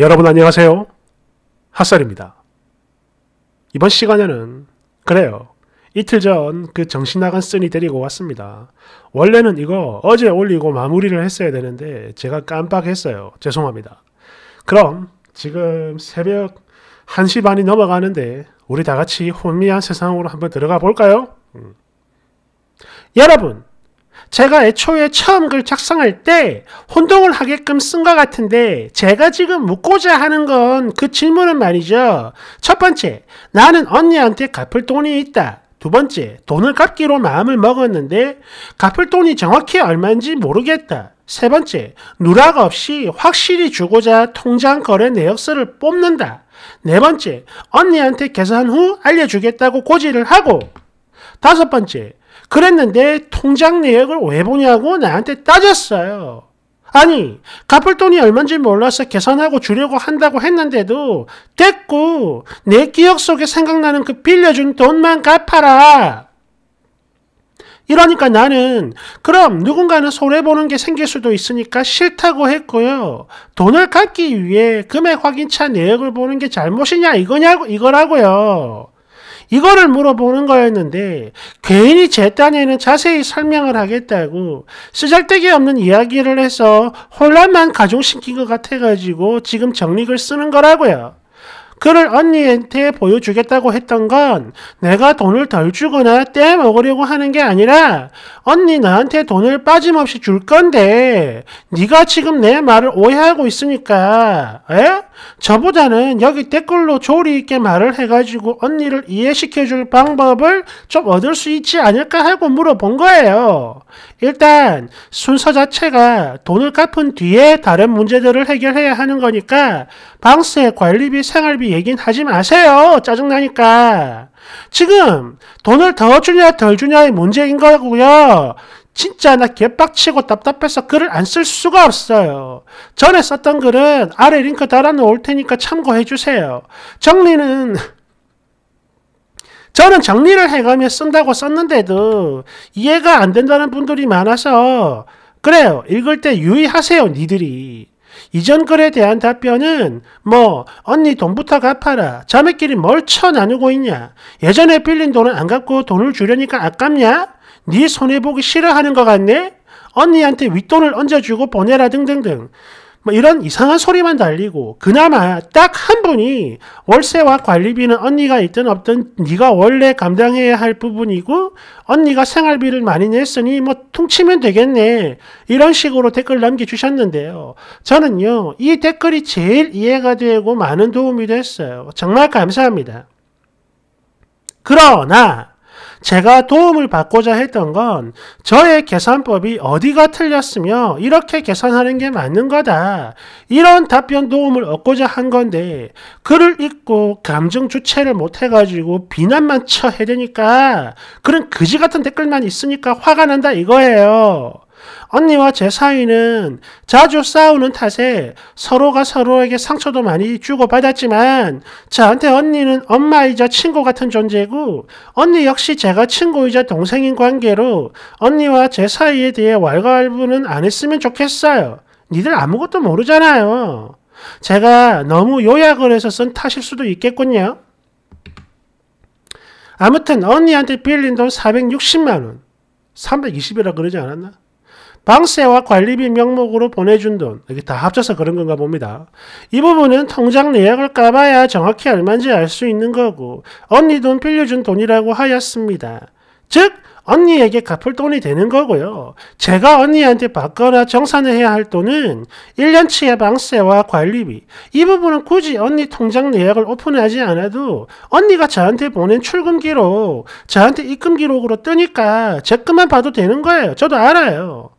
여러분 안녕하세요. 핫설입니다. 이번 시간에는 그래요. 이틀 전 그 정신나간 쓴이 데리고 왔습니다. 원래는 이거 어제 올리고 마무리를 했어야 되는데 제가 깜빡했어요. 죄송합니다. 그럼 지금 새벽 1시 반이 넘어가는데 우리 다같이 혼미한 세상으로 한번 들어가 볼까요? 음. 여러분 제가 애초에 처음 글 작성할 때 혼동을 하게끔 쓴 것 같은데 제가 지금 묻고자 하는 건 그 질문은 말이죠. 첫 번째, 나는 언니한테 갚을 돈이 있다. 두 번째, 돈을 갚기로 마음을 먹었는데 갚을 돈이 정확히 얼마인지 모르겠다. 세 번째, 누락 없이 확실히 주고자 통장 거래 내역서를 뽑는다. 네 번째, 언니한테 계산 후 알려주겠다고 고지를 하고. 다섯 번째, 그랬는데 통장 내역을 왜 보냐고 나한테 따졌어요. 아니, 갚을 돈이 얼마인지 몰라서 계산하고 주려고 한다고 했는데도 됐고 내 기억 속에 생각나는 그 빌려준 돈만 갚아라. 이러니까 나는 그럼 누군가는 손해보는 게 생길 수도 있으니까 싫다고 했고요. 돈을 갚기 위해 금액 확인차 내역을 보는 게 잘못이냐 이거냐고 이거라고요. 이거를 물어보는 거였는데 괜히 제 딴에는 자세히 설명을 하겠다고 쓰잘데기 없는 이야기를 해서 혼란만 가중시킨 것 같아가지고 지금 정리글 쓰는 거라고요. 그를 언니한테 보여주겠다고 했던 건 내가 돈을 덜 주거나 떼 먹으려고 하는 게 아니라 언니 나한테 돈을 빠짐없이 줄 건데 네가 지금 내 말을 오해하고 있으니까 에? 저보다는 여기 댓글로 조리 있게 말을 해가지고 언니를 이해시켜줄 방법을 좀 얻을 수 있지 않을까 하고 물어본 거예요. 일단 순서 자체가 돈을 갚은 뒤에 다른 문제들을 해결해야 하는 거니까 방세 관리비 생활비 인건비 얘기는 하지 마세요. 짜증나니까. 지금 돈을 더 주냐 덜 주냐의 문제인 거고요. 진짜 나 개빡치고 답답해서 글을 안 쓸 수가 없어요. 전에 썼던 글은 아래 링크 달아놓을 테니까 참고해 주세요. 정리는 저는 정리를 해가며 쓴다고 썼는데도 이해가 안 된다는 분들이 많아서 그래요. 읽을 때 유의하세요, 니들이. 이전 글에 대한 답변은 뭐 언니 돈부터 갚아라. 자매끼리 뭘 쳐 나누고 있냐. 예전에 빌린 돈은 안 갚고 돈을 주려니까 아깝냐? 네 손해보기 싫어하는 것 같네? 언니한테 윗돈을 얹어주고 보내라 등등등. 뭐 이런 이상한 소리만 달리고 그나마 딱 한 분이 월세와 관리비는 언니가 있든 없든 네가 원래 감당해야 할 부분이고 언니가 생활비를 많이 냈으니 뭐 퉁치면 되겠네 이런 식으로 댓글 남겨주셨는데요. 저는요 이 댓글이 제일 이해가 되고 많은 도움이 됐어요. 정말 감사합니다. 그러나 제가 도움을 받고자 했던 건 저의 계산법이 어디가 틀렸으며 이렇게 계산하는 게 맞는 거다. 이런 답변 도움을 얻고자 한 건데 글을 읽고 감정 주체를 못 해가지고 비난만 쳐해대니까 그런 그지 같은 댓글만 있으니까 화가 난다 이거예요. 언니와 제 사이는 자주 싸우는 탓에 서로가 서로에게 상처도 많이 주고받았지만 저한테 언니는 엄마이자 친구 같은 존재고 언니 역시 제가 친구이자 동생인 관계로 언니와 제 사이에 대해 왈가왈부는 안 했으면 좋겠어요. 니들 아무것도 모르잖아요. 제가 너무 요약을 해서 쓴 탓일 수도 있겠군요. 아무튼 언니한테 빌린 돈 460만원. 320이라 그러지 않았나? 방세와 관리비 명목으로 보내준 돈, 이게 다 합쳐서 그런 건가 봅니다. 이 부분은 통장 내역을 까봐야 정확히 얼마인지 알 수 있는 거고, 언니 돈 빌려준 돈이라고 하였습니다. 즉, 언니에게 갚을 돈이 되는 거고요. 제가 언니한테 받거나 정산을 해야 할 돈은 1년치의 방세와 관리비. 이 부분은 굳이 언니 통장 내역을 오픈하지 않아도 언니가 저한테 보낸 출금 기록, 저한테 입금 기록으로 뜨니까 제 것만 봐도 되는 거예요. 저도 알아요.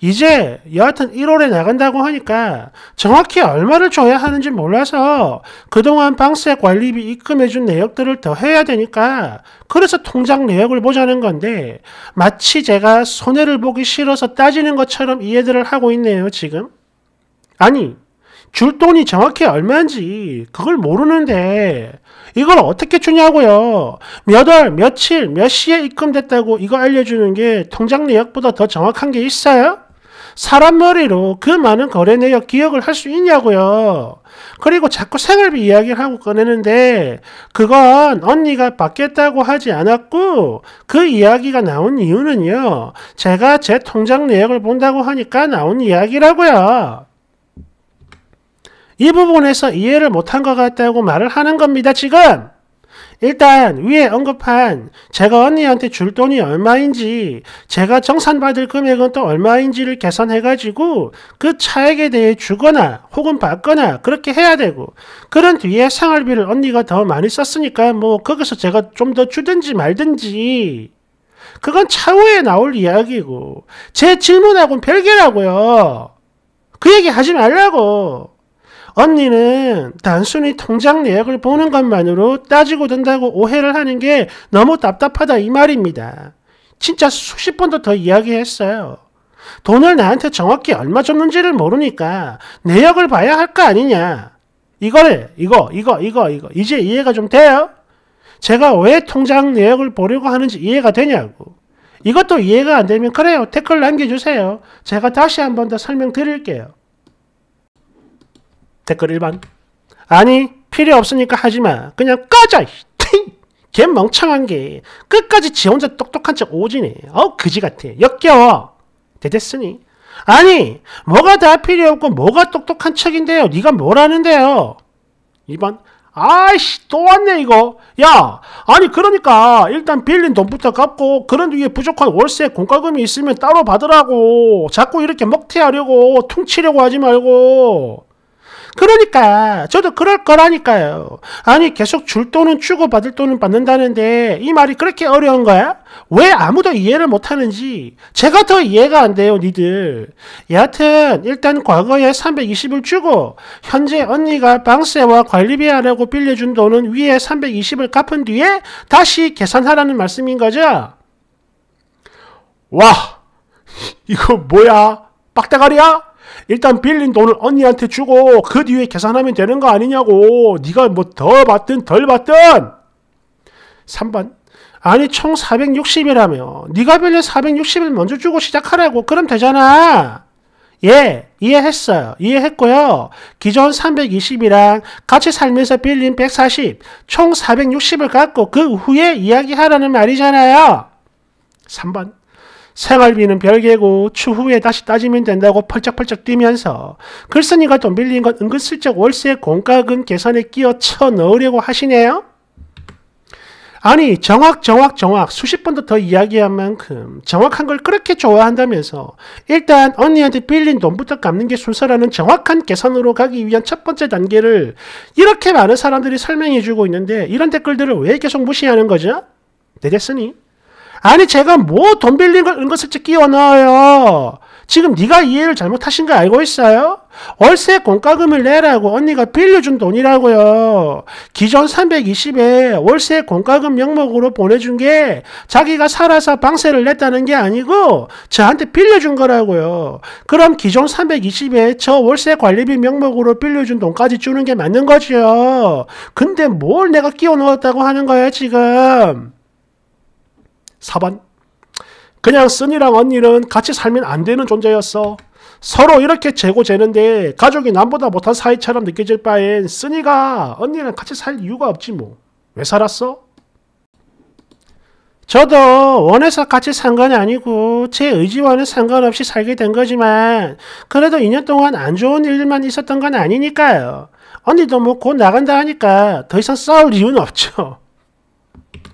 이제 여하튼 1월에 나간다고 하니까 정확히 얼마를 줘야 하는지 몰라서 그동안 방세 관리비 입금해준 내역들을 더 해야 되니까 그래서 통장 내역을 보자는 건데 마치 제가 손해를 보기 싫어서 따지는 것처럼 이해들을 하고 있네요 지금. 아니 줄 돈이 정확히 얼마인지 그걸 모르는데 이걸 어떻게 주냐고요. 몇 월, 며칠, 몇 시에 입금됐다고 이거 알려주는 게 통장 내역보다 더 정확한 게 있어요? 사람 머리로 그 많은 거래 내역 기억을 할 수 있냐고요. 그리고 자꾸 생활비 이야기를 하고 꺼내는데 그건 언니가 받겠다고 하지 않았고 그 이야기가 나온 이유는요. 제가 제 통장 내역을 본다고 하니까 나온 이야기라고요. 이 부분에서 이해를 못한 것 같다고 말을 하는 겁니다, 지금! 일단 위에 언급한 제가 언니한테 줄 돈이 얼마인지 제가 정산받을 금액은 또 얼마인지를 계산해가지고 그 차액에 대해 주거나 혹은 받거나 그렇게 해야 되고 그런 뒤에 생활비를 언니가 더 많이 썼으니까 뭐 거기서 제가 좀 더 주든지 말든지 그건 차후에 나올 이야기고 제 질문하고는 별개라고요 그 얘기 하지 말라고 언니는 단순히 통장 내역을 보는 것만으로 따지고 든다고 오해를 하는 게 너무 답답하다 이 말입니다. 진짜 수십 번도 더 이야기했어요. 돈을 나한테 정확히 얼마 줬는지를 모르니까 내역을 봐야 할 거 아니냐. 이걸 이거 이거 이거 이거 이제 이해가 좀 돼요? 제가 왜 통장 내역을 보려고 하는지 이해가 되냐고. 이것도 이해가 안 되면 그래요. 댓글 남겨주세요. 제가 다시 한 번 더 설명드릴게요. 댓글 1번. 아니, 필요 없으니까 하지 마. 그냥 꺼져! 걔 멍청한 게 끝까지 지 혼자 똑똑한 척 오지네. 어, 그지 같아. 역겨워. 대댔으니. 아니, 뭐가 다 필요 없고 뭐가 똑똑한 척인데요. 네가 뭐라는데요. 2번. 아이씨, 또 왔네, 이거. 야, 아니, 그러니까, 일단 빌린 돈부터 갚고, 그런 뒤에 부족한 월세, 공과금이 있으면 따로 받으라고. 자꾸 이렇게 먹튀하려고, 퉁치려고 하지 말고. 그러니까 저도 그럴 거라니까요. 아니 계속 줄 돈은 주고 받을 돈은 받는다는데 이 말이 그렇게 어려운 거야? 왜 아무도 이해를 못하는지 제가 더 이해가 안 돼요 니들. 여하튼 일단 과거에 320을 주고 현재 언니가 방세와 관리비 하려고 빌려준 돈은 위에 320을 갚은 뒤에 다시 계산하라는 말씀인 거죠? 와 이거 뭐야? 빡대가리야? 일단 빌린 돈을 언니한테 주고 그 뒤에 계산하면 되는 거 아니냐고. 네가 뭐 더 받든 덜 받든. 3번. 아니 총 460이라며. 네가 빌린 460을 먼저 주고 시작하라고. 그럼 되잖아. 예, 이해했어요. 이해했고요. 기존 320이랑 같이 살면서 빌린 140, 총 460을 갖고 그 후에 이야기하라는 말이잖아요. 3번. 생활비는 별개고 추후에 다시 따지면 된다고 펄쩍펄쩍 뛰면서 글쓴이가 돈 빌린 건 은근슬쩍 월세 공과금 계산에 끼어 쳐 넣으려고 하시네요? 아니 정확 정확 정확 수십 번도 더 이야기한 만큼 정확한 걸 그렇게 좋아한다면서 일단 언니한테 빌린 돈부터 갚는 게 순서라는 정확한 계산으로 가기 위한 첫 번째 단계를 이렇게 많은 사람들이 설명해주고 있는데 이런 댓글들을 왜 계속 무시하는 거죠? 내 네, 됐으니 아니 제가 뭐 돈 빌린 걸 은근슬쩍 끼워 넣어요. 지금 네가 이해를 잘못하신 거 알고 있어요? 월세 공과금을 내라고 언니가 빌려준 돈이라고요. 기존 320에 월세 공과금 명목으로 보내준 게 자기가 살아서 방세를 냈다는 게 아니고 저한테 빌려준 거라고요. 그럼 기존 320에 저 월세 관리비 명목으로 빌려준 돈까지 주는 게 맞는 거지요. 근데 뭘 내가 끼워 넣었다고 하는 거예요 지금. 4번. 그냥 쓴이랑 언니는 같이 살면 안 되는 존재였어. 서로 이렇게 재고 재는데 가족이 남보다 못한 사이처럼 느껴질 바엔 쓴이가 언니랑 같이 살 이유가 없지 뭐. 왜 살았어? 저도 원해서 같이 산 건 아니고 제 의지와는 상관없이 살게 된 거지만 그래도 2년 동안 안 좋은 일만 있었던 건 아니니까요. 언니도 뭐 곧 나간다 하니까 더 이상 싸울 이유는 없죠.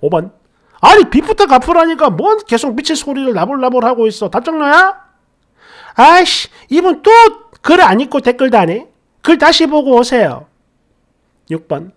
5번 아니 빚부터 갚으라니까 뭔 계속 미친 소리를 나불나불 하고 있어. 답장러야? 아이씨 이분 또 글 안 읽고 댓글 다니글 다시 보고 오세요. 6번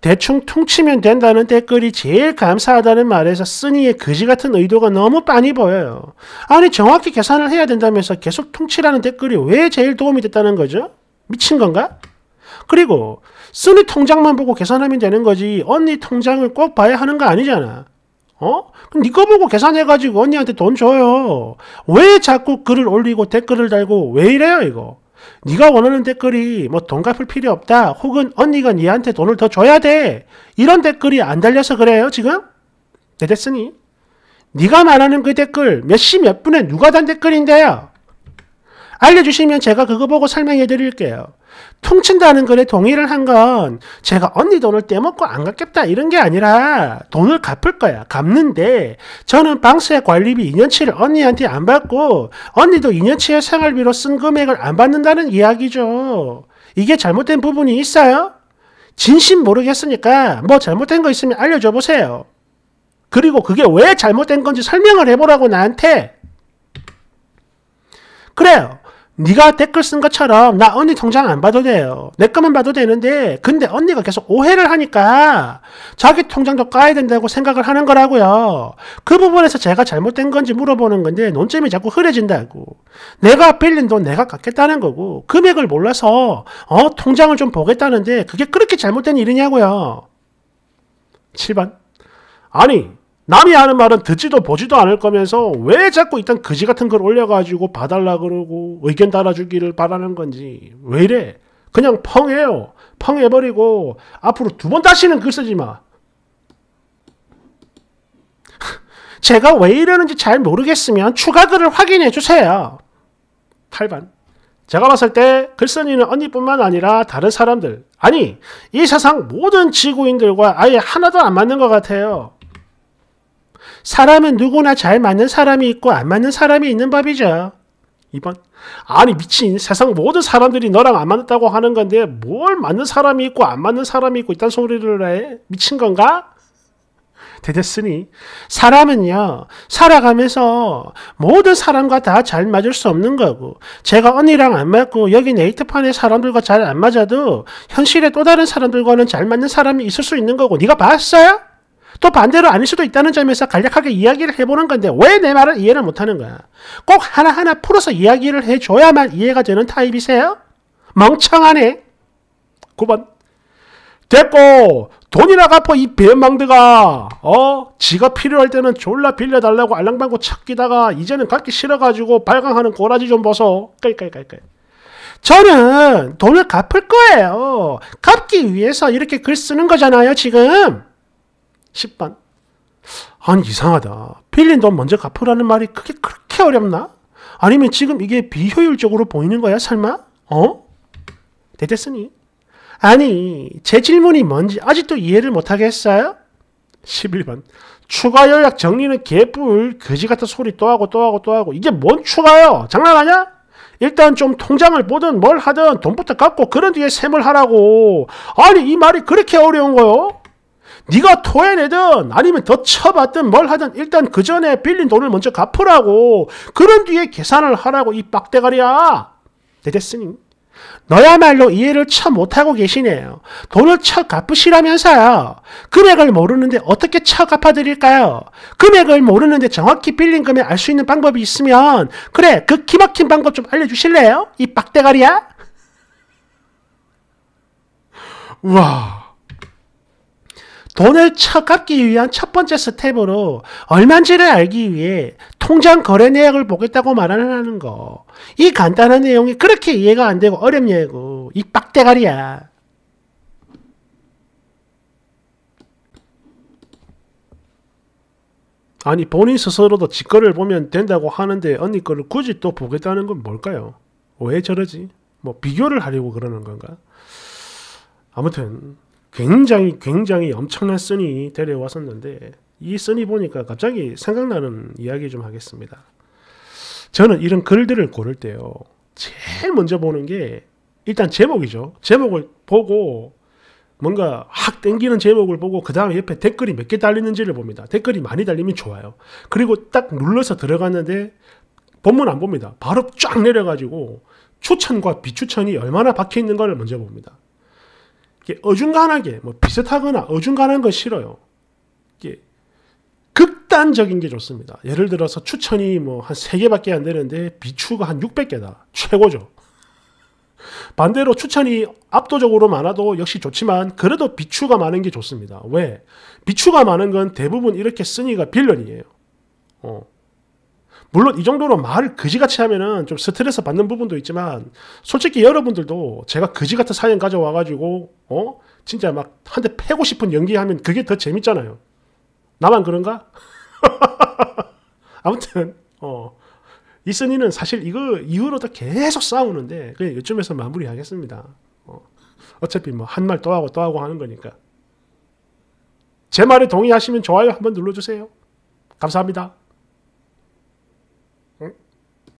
대충 퉁치면 된다는 댓글이 제일 감사하다는 말에서 쓰니의 그지 같은 의도가 너무 빤히 보여요. 아니 정확히 계산을 해야 된다면서 계속 퉁치라는 댓글이 왜 제일 도움이 됐다는 거죠? 미친 건가? 그리고 쓰니 통장만 보고 계산하면 되는 거지 언니 통장을 꼭 봐야 하는 거 아니잖아. 어? 그럼 니거 보고 계산해가지고 언니한테 돈 줘요. 왜 자꾸 글을 올리고 댓글을 달고 왜 이래요, 이거? 네가 원하는 댓글이 뭐 돈 갚을 필요 없다 혹은 언니가 니한테 돈을 더 줘야 돼 이런 댓글이 안 달려서 그래요 지금? 네 됐으니 네가 말하는 그 댓글 몇 시 몇 분에 누가 단 댓글인데요 알려주시면 제가 그거 보고 설명해 드릴게요. 통친다는 글에 동의를 한 건 제가 언니 돈을 떼먹고 안 갚겠다 이런 게 아니라 돈을 갚을 거야. 갚는데 저는 방수의 관리비 2년치를 언니한테 안 받고 언니도 2년치의 생활비로 쓴 금액을 안 받는다는 이야기죠. 이게 잘못된 부분이 있어요? 진심 모르겠으니까 뭐 잘못된 거 있으면 알려줘 보세요. 그리고 그게 왜 잘못된 건지 설명을 해보라고 나한테 그래요. 네가 댓글 쓴 것처럼 나 언니 통장 안 봐도 돼요. 내 것만 봐도 되는데 근데 언니가 계속 오해를 하니까 자기 통장도 까야 된다고 생각을 하는 거라고요. 그 부분에서 제가 잘못된 건지 물어보는 건데 논점이 자꾸 흐려진다고. 내가 빌린 돈 내가 갚겠다는 거고 금액을 몰라서 어 통장을 좀 보겠다는데 그게 그렇게 잘못된 일이냐고요. 7번 아니 남이 하는 말은 듣지도 보지도 않을 거면서 왜 자꾸 일단 그지 같은 걸 올려가지고 봐달라 그러고 의견 달아주기를 바라는 건지 왜 이래? 그냥 펑해요. 펑해버리고 앞으로 두 번 다시는 글 쓰지 마. 제가 왜 이러는지 잘 모르겠으면 추가 글을 확인해 주세요. 탈반 제가 봤을 때 글쓴이는 언니뿐만 아니라 다른 사람들, 아니, 이 세상 모든 지구인들과 아예 하나도 안 맞는 것 같아요. 사람은 누구나 잘 맞는 사람이 있고 안 맞는 사람이 있는 법이죠. 2번. 아니 미친 세상 모든 사람들이 너랑 안 맞는다고 하는 건데 뭘 맞는 사람이 있고 안 맞는 사람이 있고 이딴 소리를 해? 미친 건가? 되겠으니 사람은요 살아가면서 모든 사람과 다 잘 맞을 수 없는 거고 제가 언니랑 안 맞고 여기 네이트판의 사람들과 잘 안 맞아도 현실에 또 다른 사람들과는 잘 맞는 사람이 있을 수 있는 거고 네가 봤어요? 또 반대로 아닐 수도 있다는 점에서 간략하게 이야기를 해보는 건데 왜 내 말을 이해를 못하는 거야? 꼭 하나하나 풀어서 이야기를 해줘야만 이해가 되는 타입이세요? 멍청하네. 9번. 됐고 돈이나 갚어 이 배망드가 어 지가 필요할 때는 졸라 빌려달라고 알랑방구 찾기다가 이제는 갚기 싫어가지고 발광하는 꼬라지 좀 벗어 깔깔깔깔 저는 돈을 갚을 거예요 갚기 위해서 이렇게 글 쓰는 거잖아요 지금 10번. 아니, 이상하다. 빌린 돈 먼저 갚으라는 말이 그게 그렇게 어렵나? 아니면 지금 이게 비효율적으로 보이는 거야, 설마? 어? 됐댔으니. 아니, 제 질문이 뭔지 아직도 이해를 못하겠어요? 11번. 추가 연락 정리는 개뿔, 거지 같은 소리 또 하고 또 하고 또 하고. 이게 뭔 추가요? 장난하냐? 일단 좀 통장을 보든 뭘 하든 돈부터 갚고 그런 뒤에 셈을 하라고. 아니, 이 말이 그렇게 어려운 거요? 네가 토해내든 아니면 더 쳐봤든 뭘 하든 일단 그 전에 빌린 돈을 먼저 갚으라고 그런 뒤에 계산을 하라고 이 빡대가리야 되겠으니 네, 너야말로 이해를 참 못하고 계시네요. 돈을 쳐 갚으시라면서요. 금액을 모르는데 어떻게 쳐 갚아드릴까요? 금액을 모르는데 정확히 빌린 금액 알 수 있는 방법이 있으면 그래 그 기막힌 방법 좀 알려주실래요? 이 빡대가리야? 와 돈을 처 갚기 위한 첫 번째 스텝으로 얼마인지를 알기 위해 통장 거래 내역을 보겠다고 말하는 거. 이 간단한 내용이 그렇게 이해가 안 되고 어렵냐고. 이 빡대가리야. 아니 본인 스스로도 지 거를 보면 된다고 하는데 언니 거를 굳이 또 보겠다는 건 뭘까요? 왜 저러지? 뭐 비교를 하려고 그러는 건가? 아무튼 굉장히 굉장히 엄청난 쓴이 데려왔었는데 이 쓴이 보니까 갑자기 생각나는 이야기 좀 하겠습니다. 저는 이런 글들을 고를 때요. 제일 먼저 보는 게 일단 제목이죠. 제목을 보고 뭔가 확 땡기는 제목을 보고 그 다음에 옆에 댓글이 몇 개 달리는지를 봅니다. 댓글이 많이 달리면 좋아요. 그리고 딱 눌러서 들어갔는데 본문 안 봅니다. 바로 쫙 내려가지고 추천과 비추천이 얼마나 박혀 있는가를 먼저 봅니다. 어중간하게 뭐 비슷하거나 어중간한 건 싫어요. 극단적인 게 좋습니다. 예를 들어서 추천이 뭐한 3개밖에 안 되는데 비추가 한 600개다. 최고죠. 반대로 추천이 압도적으로 많아도 역시 좋지만 그래도 비추가 많은 게 좋습니다. 왜? 비추가 많은 건 대부분 이렇게 쓰니가 빌런이에요. 어. 물론 이 정도로 말을 그지같이 하면은 좀 스트레스 받는 부분도 있지만 솔직히 여러분들도 제가 그지같은 사연 가져와가지고 어 진짜 막 한 대 패고 싶은 연기하면 그게 더 재밌잖아요. 나만 그런가? 아무튼 어이선이는 사실 이거 이후로도 계속 싸우는데 그냥 요쯤에서 마무리하겠습니다. 어, 어차피 뭐 한 말 또 하고 또 하고 하는 거니까 제 말에 동의하시면 좋아요 한번 눌러주세요. 감사합니다.